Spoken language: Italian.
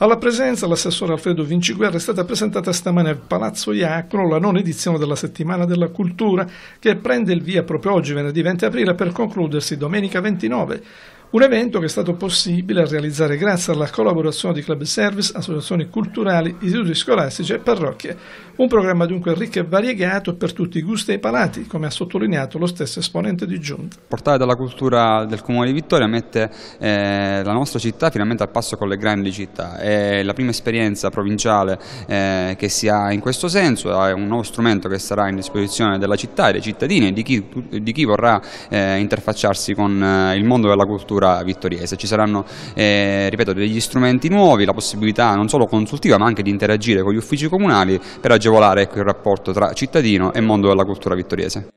Alla presenza l'assessore Alfredo Vinciguerra è stata presentata stamane al Palazzo Iacro la nona edizione della Settimana della Cultura che prende il via proprio oggi, venerdì 20 aprile, per concludersi domenica 29. Un evento che è stato possibile realizzare grazie alla collaborazione di club service, associazioni culturali, istituti scolastici e parrocchie. Un programma dunque ricco e variegato per tutti i gusti e i palati, come ha sottolineato lo stesso esponente di Giunta. Il portale della cultura del Comune di Vittoria mette eh, la nostra città finalmente al passo con le grandi città. È la prima esperienza provinciale eh, che si ha in questo senso, è un nuovo strumento che sarà in disposizione della città e dei cittadini e di chi, di chi vorrà eh, interfacciarsi con eh, il mondo della cultura cultura vittoriese. Ci saranno, eh, ripeto, degli strumenti nuovi, la possibilità non solo consultiva ma anche di interagire con gli uffici comunali per agevolare ecco, il rapporto tra cittadino e mondo della cultura vittoriese.